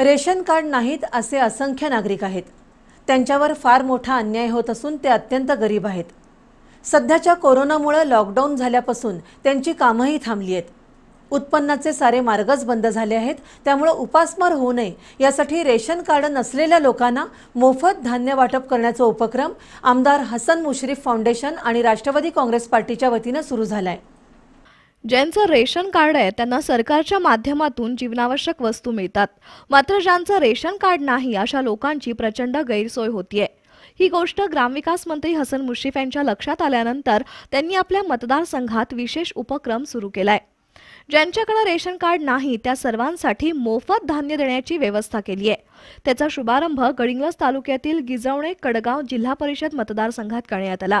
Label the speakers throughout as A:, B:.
A: ration card नाहीत असे असंख्य नागरिक आहेत त्यांच्यावर फार मोठा अन्याय होत असून ते अत्यंत गरीब आहेत सध्याच्या कोरोनामुळे लॉकडाऊन झाल्यापासून त्यांची कामंही थांबली आहेत उत्पन्नाचे सारे मार्गच बंद झाले आहेत त्यामुळे उपासमार होऊ नये यासाठी रेशन कार्ड नसलेल्या लोकांना मोफत धान्य वाटप करण्याचा उपक्रम आमदार हसन मुश्रीफ फाउंडेशन आणि राष्ट्रवादी काँग्रेस पार्टीच्या वतीनं सुरू झाला आहे
B: ज्यांचं रेशन कार्ड आहे त्यांना सरकारच्या माध्यमातून जीवनावश्यक वस्तू मिळतात मात्र ज्यांचं रेशन कार्ड नाही अशा लोकांची प्रचंड गैरसोय होतीये ही गोष्ट ग्रामविकास मंत्री हसन मुश्रीफ यांच्या लक्षात आल्यानंतर त्यांनी आपल्या मतदारसंघात विशेष उपक्रम सुरू केलाय ज्यांच्याकडे रेशन कार्ड नाही त्या सर्वांसाठी मोफत धान्य देण्याची व्यवस्था केली आहे त्याचा शुभारंभ गडिंग्लज तालुक्यातील गिजवणे कडगाव जिल्हा परिषद मतदारसंघात करण्यात आला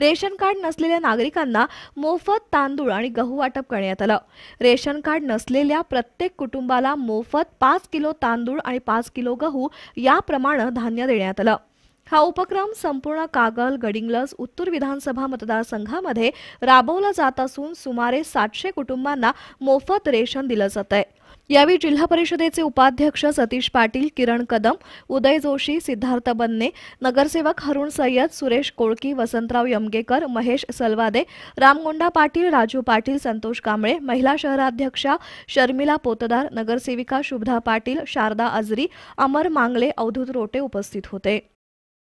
B: रेशन कार्ड नसलेल्या नागरिकांना मोफत तांदूळ आणि गहू वाटप करण्यात आलं रेशन कार्ड नसलेल्या प्रत्येक कुटुंबाला मोफत पाच किलो तांदूळ आणि पाच किलो गहू याप्रमाणे धान्य देण्यात आलं हा उपक्रम संपूर्ण कागल गडिंगलज उत्तर विधानसभा मतदारसंघामध्ये राबवला जात असून सुमारे सातशे कुटुंबांना मोफत रेशन दिलं जात आहे यावेळी जिल्हा परिषदेचे उपाध्यक्ष सतीश पाटील किरण कदम उदय जोशी सिद्धार्थ बन्ने नगरसेवक हरुण सय्यद सुरेश कोळकी वसंतराव यमगेकर महेश सलवादे रामगोंडा पाटील राजू पाटील संतोष कांबळे महिला शहराध्यक्षा शर्मिला पोतदार नगरसेविका शुभदा पाटील शारदा अजरी अमर मांगले अवधूत रोटे उपस्थित होते